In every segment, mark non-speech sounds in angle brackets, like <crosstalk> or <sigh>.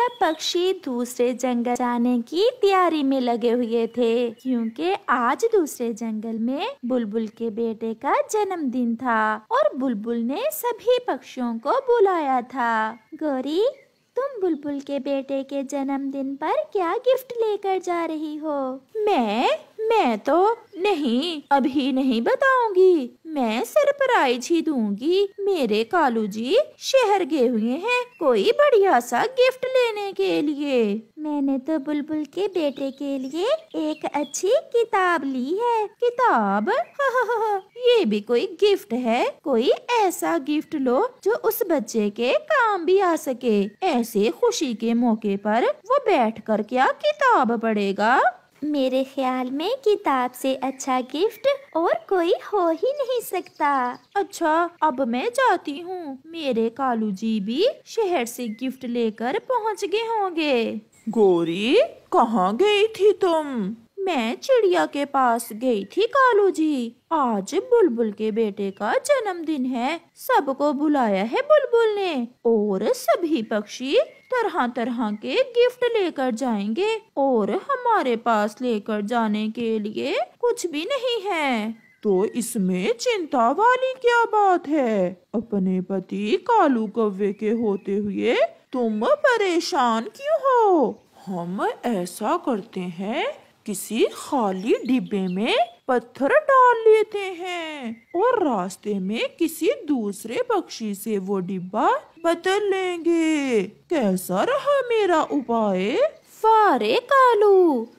सब पक्षी दूसरे जंगल जाने की तैयारी में लगे हुए थे क्योंकि आज दूसरे जंगल में बुलबुल के बेटे का जन्मदिन था और बुलबुल ने सभी पक्षियों को बुलाया था गौरी तुम बुलबुल के बेटे के जन्मदिन पर क्या गिफ्ट लेकर जा रही हो मैं मैं तो नहीं अभी नहीं बताऊंगी मैं सरप्राइज ही दूंगी मेरे कालू जी शहर गए हुए हैं कोई बढ़िया सा गिफ्ट लेने के लिए मैंने तो बुलबुल के बेटे के लिए एक अच्छी किताब ली है किताब हा हा हा ये भी कोई गिफ्ट है कोई ऐसा गिफ्ट लो जो उस बच्चे के काम भी आ सके ऐसे खुशी के मौके पर वो बैठ कर क्या किताब पढ़ेगा मेरे ख्याल में किताब से अच्छा गिफ्ट और कोई हो ही नहीं सकता अच्छा अब मैं जाती हूँ मेरे कालू जी भी शहर से गिफ्ट लेकर पहुँच गए होंगे गोरी कहाँ गई थी तुम मैं चिड़िया के पास गई थी कालू जी आज बुलबुल के बेटे का जन्मदिन है सबको बुलाया है बुलबुल ने और सभी पक्षी तरह तरह के गिफ्ट लेकर जाएंगे और हमारे पास लेकर जाने के लिए कुछ भी नहीं है तो इसमें चिंता वाली क्या बात है अपने पति कालू कव्वे के होते हुए तुम परेशान क्यों हो हम ऐसा करते हैं किसी खाली डिब्बे में पत्थर डाल लेते हैं और रास्ते में किसी दूसरे पक्षी से वो डिब्बा बदल लेंगे कैसा रहा मेरा उपाय फारे कालू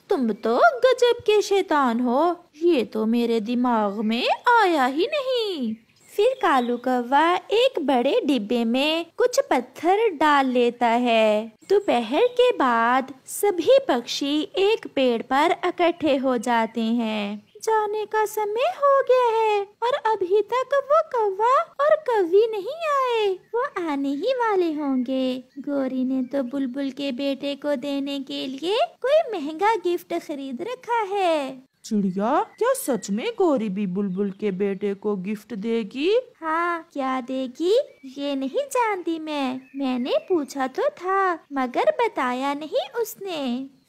तुम तो गजब के शैतान हो ये तो मेरे दिमाग में आया ही नहीं फिर कालू कौवा एक बड़े डिब्बे में कुछ पत्थर डाल लेता है दोपहर के बाद सभी पक्षी एक पेड़ पर इकट्ठे हो जाते हैं जाने का समय हो गया है और अभी तक वो कौवा और कवि नहीं आए वो आने ही वाले होंगे गोरी ने तो बुलबुल के बेटे को देने के लिए कोई महंगा गिफ्ट खरीद रखा है चिड़िया क्या सच में गौरी भी बुलबुल के बेटे को गिफ्ट देगी हाँ क्या देगी ये नहीं जानती मैं मैंने पूछा तो था मगर बताया नहीं उसने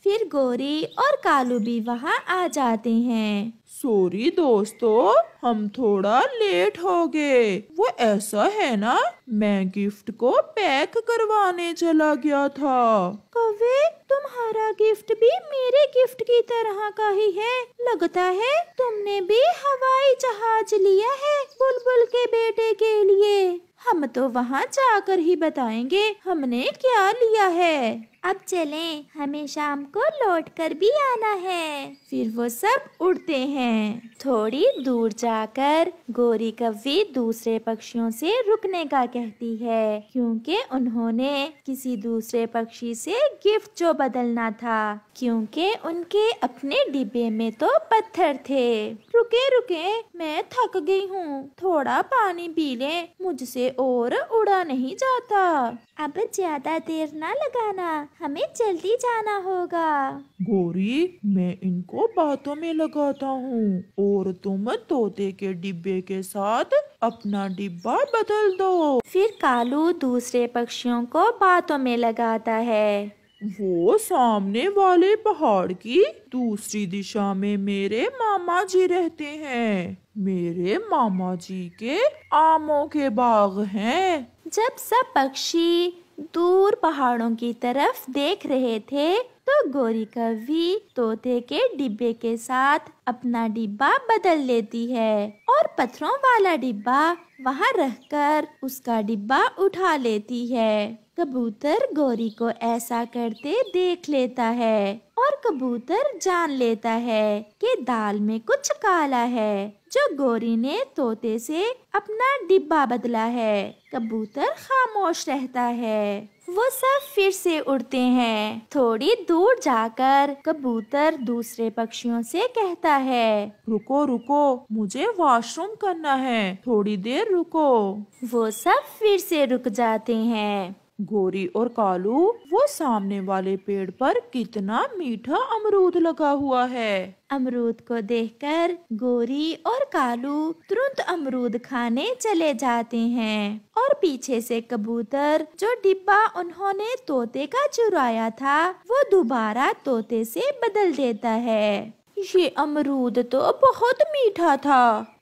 फिर गोरी और कालू भी वहाँ आ जाते हैं सॉरी दोस्तों हम थोड़ा लेट हो गए वो ऐसा है ना मैं गिफ्ट को पैक करवाने चला गया था कवे तुम्हारा गिफ्ट भी मेरे गिफ्ट की तरह का ही है लगता है तुमने भी हवाई जहाज लिया है बुलबुल के बेटे के लिए हम तो वहाँ जाकर ही बताएंगे हमने क्या लिया है अब चलें हमें शाम को लौट कर भी आना है फिर वो सब उड़ते हैं थोड़ी दूर जाकर गोरी कव्वी दूसरे पक्षियों से रुकने का कहती है क्योंकि उन्होंने किसी दूसरे पक्षी से गिफ्ट जो बदलना था क्योंकि उनके अपने डिब्बे में तो पत्थर थे रुके रुके मैं थक गई हूँ थोड़ा पानी पी लें मुझसे और उड़ा नहीं जाता अब ज्यादा देर न लगाना हमें जल्दी जाना होगा गोरी मैं इनको बातों में लगाता हूँ और तुम तोते के डिब्बे के साथ अपना डिब्बा बदल दो फिर कालू दूसरे पक्षियों को बातों में लगाता है वो सामने वाले पहाड़ की दूसरी दिशा में मेरे मामा जी रहते हैं मेरे मामा जी के आमों के बाग हैं जब सब पक्षी दूर पहाड़ों की तरफ देख रहे थे तो गोरी कवि तोते के डिब्बे के साथ अपना डिब्बा बदल लेती है और पत्थरों वाला डिब्बा वहाँ रखकर उसका डिब्बा उठा लेती है कबूतर गौरी को ऐसा करते देख लेता है और कबूतर जान लेता है कि दाल में कुछ काला है जो गोरी ने तोते से अपना डिब्बा बदला है कबूतर खामोश रहता है वो सब फिर से उड़ते हैं थोड़ी दूर जाकर कबूतर दूसरे पक्षियों से कहता है रुको रुको मुझे वॉशरूम करना है थोड़ी देर रुको वो सब फिर से रुक जाते हैं गोरी और कालू वो सामने वाले पेड़ पर कितना मीठा अमरूद लगा हुआ है अमरूद को देखकर गोरी और कालू तुरंत अमरूद खाने चले जाते हैं और पीछे से कबूतर जो डिब्बा उन्होंने तोते का चुराया था वो दोबारा तोते से बदल देता है ये अमरूद तो बहुत मीठा था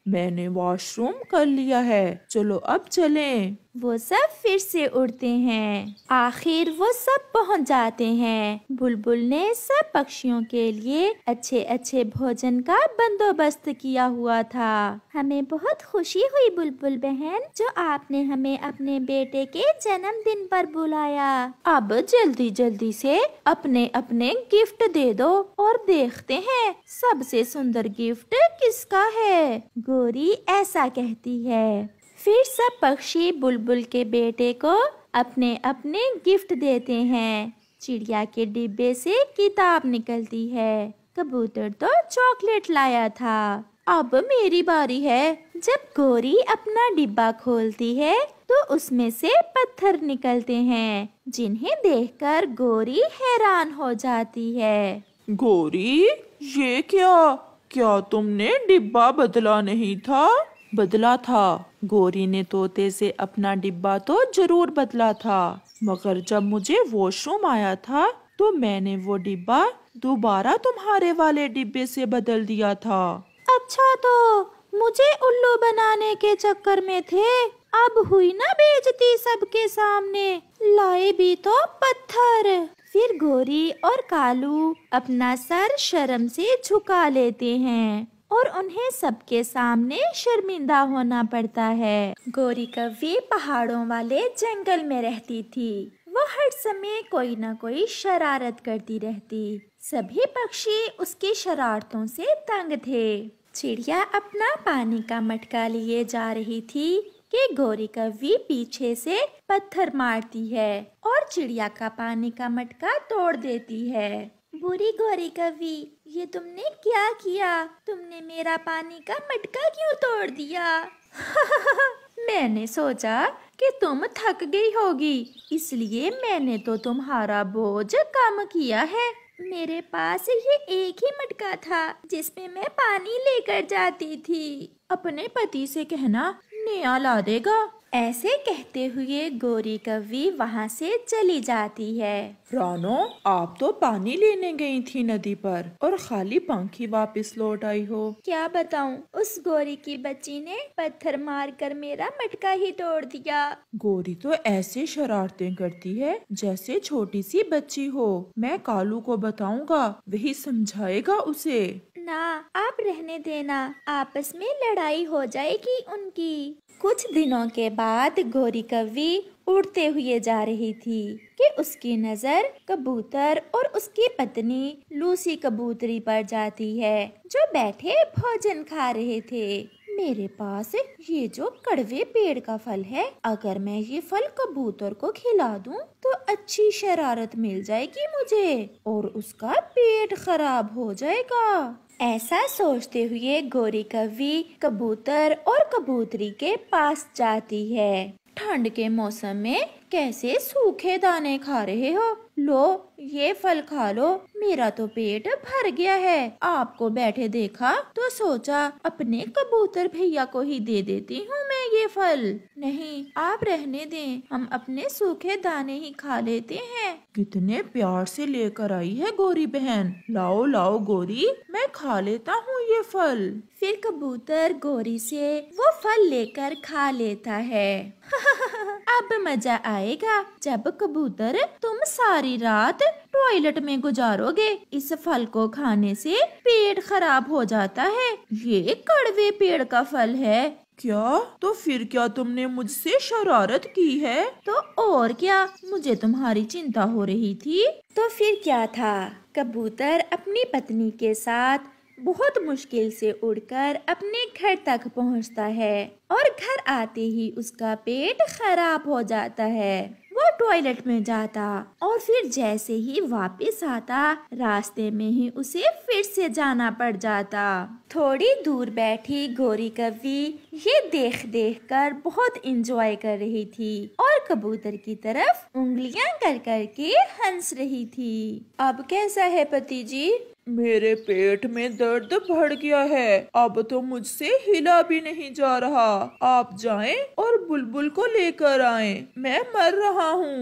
मैंने वॉशरूम कर लिया है चलो अब चलें। वो सब फिर से उड़ते हैं आखिर वो सब पहुंच जाते हैं बुलबुल ने सब पक्षियों के लिए अच्छे अच्छे भोजन का बंदोबस्त किया हुआ था हमें बहुत खुशी हुई बुलबुल बहन जो आपने हमें अपने बेटे के जन्मदिन पर बुलाया अब जल्दी जल्दी से अपने अपने गिफ्ट दे दो और देखते हैं सबसे सुंदर गिफ्ट किसका है गोरी ऐसा कहती है फिर सब पक्षी बुलबुल के बेटे को अपने अपने गिफ्ट देते हैं चिड़िया के डिब्बे से किताब निकलती है कबूतर तो चॉकलेट लाया था अब मेरी बारी है जब गोरी अपना डिब्बा खोलती है तो उसमें से पत्थर निकलते हैं जिन्हें देखकर गोरी हैरान हो जाती है गोरी ये क्या क्या तुमने डिब्बा बदला नहीं था बदला था गोरी ने तोते से अपना डिब्बा तो जरूर बदला था मगर जब मुझे वॉशरूम आया था तो मैंने वो डिब्बा दोबारा तुम्हारे वाले डिब्बे से बदल दिया था अच्छा तो मुझे उल्लू बनाने के चक्कर में थे अब हुई ना बेजती सबके सामने लाए भी तो पत्थर फिर गोरी और कालू अपना सर शर्म से झुका लेते हैं और उन्हें सबके सामने शर्मिंदा होना पड़ता है गोरी कवि पहाड़ों वाले जंगल में रहती थी वो हर समय कोई ना कोई शरारत करती रहती सभी पक्षी उसकी शरारतों से तंग थे चिड़िया अपना पानी का मटका लिए जा रही थी कि गोरी कवि पीछे से पत्थर मारती है और चिड़िया का पानी का मटका तोड़ देती है बुरी गौरी कवि ये तुमने क्या किया तुमने मेरा पानी का मटका क्यों तोड़ दिया <laughs> मैंने सोचा कि तुम थक गई होगी इसलिए मैंने तो तुम्हारा बोझ कम किया है मेरे पास ये एक ही मटका था जिसमें मैं पानी लेकर जाती थी अपने पति से कहना नया ला देगा ऐसे कहते हुए गोरी कवि वहाँ से चली जाती है रानो आप तो पानी लेने गई थी नदी पर और खाली पंखी वापस लौट आई हो क्या बताऊँ उस गोरी की बच्ची ने पत्थर मार कर मेरा मटका ही तोड़ दिया गोरी तो ऐसे शरारतें करती है जैसे छोटी सी बच्ची हो मैं कालू को बताऊंगा वही समझाएगा उसे ना आप रहने देना आपस में लड़ाई हो जाएगी उनकी कुछ दिनों के बाद गौरी कवि उड़ते हुए जा रही थी कि उसकी नज़र कबूतर और उसकी पत्नी लूसी कबूतरी पर जाती है जो बैठे भोजन खा रहे थे मेरे पास ये जो कड़वे पेड़ का फल है अगर मैं ये फल कबूतर को खिला दूं तो अच्छी शरारत मिल जाएगी मुझे और उसका पेट खराब हो जाएगा ऐसा सोचते हुए गोरी कवि कबूतर और कबूतरी के पास जाती है ठंड के मौसम में कैसे सूखे दाने खा रहे हो लो ये फल खा लो मेरा तो पेट भर गया है आपको बैठे देखा तो सोचा अपने कबूतर भैया को ही दे देती हूँ मैं ये फल नहीं आप रहने दें हम अपने सूखे दाने ही खा लेते हैं कितने प्यार से लेकर आई है गोरी बहन लाओ लाओ गोरी मैं खा लेता हूँ ये फल फिर कबूतर गोरी से वो फल लेकर खा लेता है <laughs> अब मजा आया आएगा जब कबूतर तुम सारी रात टॉयलेट में गुजारोगे इस फल को खाने से पेट खराब हो जाता है ये कड़वे पेड़ का फल है क्या तो फिर क्या तुमने मुझसे शरारत की है तो और क्या मुझे तुम्हारी चिंता हो रही थी तो फिर क्या था कबूतर अपनी पत्नी के साथ बहुत मुश्किल से उड़कर अपने घर तक पहुंचता है और घर आते ही उसका पेट खराब हो जाता है वो टॉयलेट में जाता और फिर जैसे ही वापस आता रास्ते में ही उसे फिर से जाना पड़ जाता थोड़ी दूर बैठी गोरी कवि ये देख देख कर बहुत इंजॉय कर रही थी और कबूतर की तरफ उंगलियां कर कर के हंस रही थी अब कैसा है पति जी मेरे पेट में दर्द बढ़ गया है अब तो मुझसे हिला भी नहीं जा रहा आप जाएं और बुलबुल को लेकर आएं। मैं मर रहा हूँ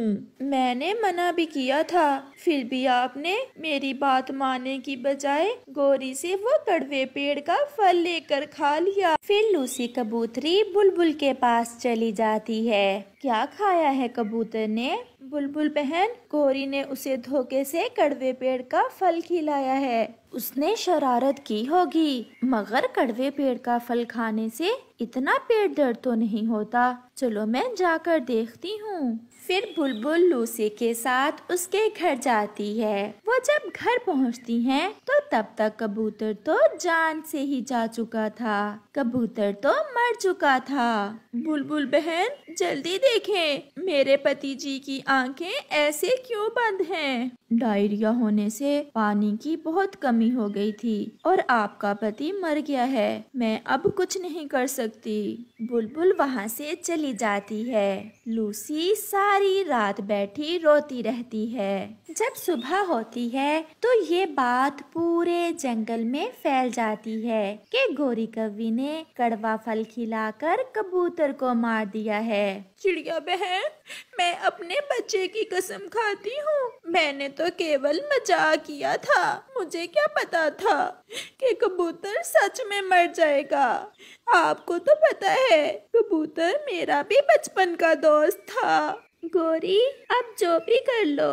मैंने मना भी किया था फिर भी आपने मेरी बात मानने की बजाय गोरी से वो कड़वे पेड़ का फल लेकर खा लिया फिर लूसी कबूतरी बुलबुल के पास चली जाती है क्या खाया है कबूतर ने बुलबुल बहन गोरी ने उसे धोखे से कड़वे पेड़ का फल खिलाया है उसने शरारत की होगी मगर कड़वे पेड़ का फल खाने से इतना पेट दर्द तो नहीं होता चलो मैं जाकर देखती हूँ फिर बुलबुल लूसी के साथ उसके घर जाती है वो जब घर पहुँचती है तो तब तक कबूतर तो जान से ही जा चुका था कबूतर तो मर चुका था बुलबुल बहन जल्दी देखें मेरे पति जी की आंखें ऐसे क्यों बंद हैं डायरिया होने से पानी की बहुत कम कमी हो गई थी और आपका पति मर गया है मैं अब कुछ नहीं कर सकती बुलबुल वहाँ से चली जाती है लूसी सारी रात बैठी रोती रहती है जब सुबह होती है तो ये बात पूरे जंगल में फैल जाती है कि गोरी कवि ने कड़वा फल खिलाकर कबूतर को मार दिया है चिड़िया बहन मैं अपने बच्चे की कसम खाती हूँ मैंने तो केवल मजाक किया था मुझे क्या पता था कि कबूतर सच में मर जाएगा आपको तो पता है कबूतर मेरा भी बचपन का दोस्त था गोरी अब जो भी कर लो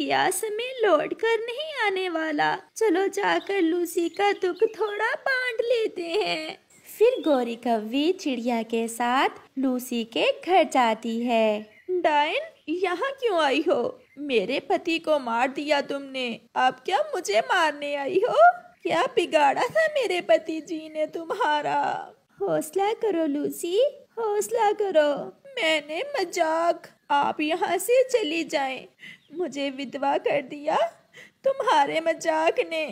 गैस में लौट कर नहीं आने वाला चलो जाकर लूसी का दुख थोड़ा बांट लेते हैं फिर गौरी कव्वी चिड़िया के साथ लूसी के घर जाती है डाइन यहाँ क्यों आई हो मेरे पति को मार दिया तुमने अब क्या मुझे मारने आई हो क्या बिगाड़ा था मेरे पति जी ने तुम्हारा हौसला करो लूसी हौसला करो मैंने मजाक आप यहाँ से चली जाएं मुझे विधवा कर दिया तुम्हारे मजाक ने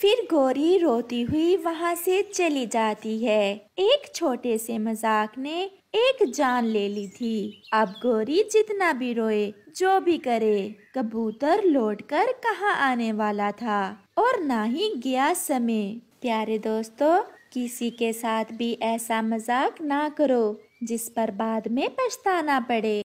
फिर गोरी रोती हुई वहाँ से चली जाती है एक छोटे से मजाक ने एक जान ले ली थी अब गोरी जितना भी रोए जो भी करे कबूतर लौटकर कहाँ आने वाला था और ना ही गया समय प्यारे दोस्तों किसी के साथ भी ऐसा मजाक ना करो जिस पर बाद में पछताना पड़े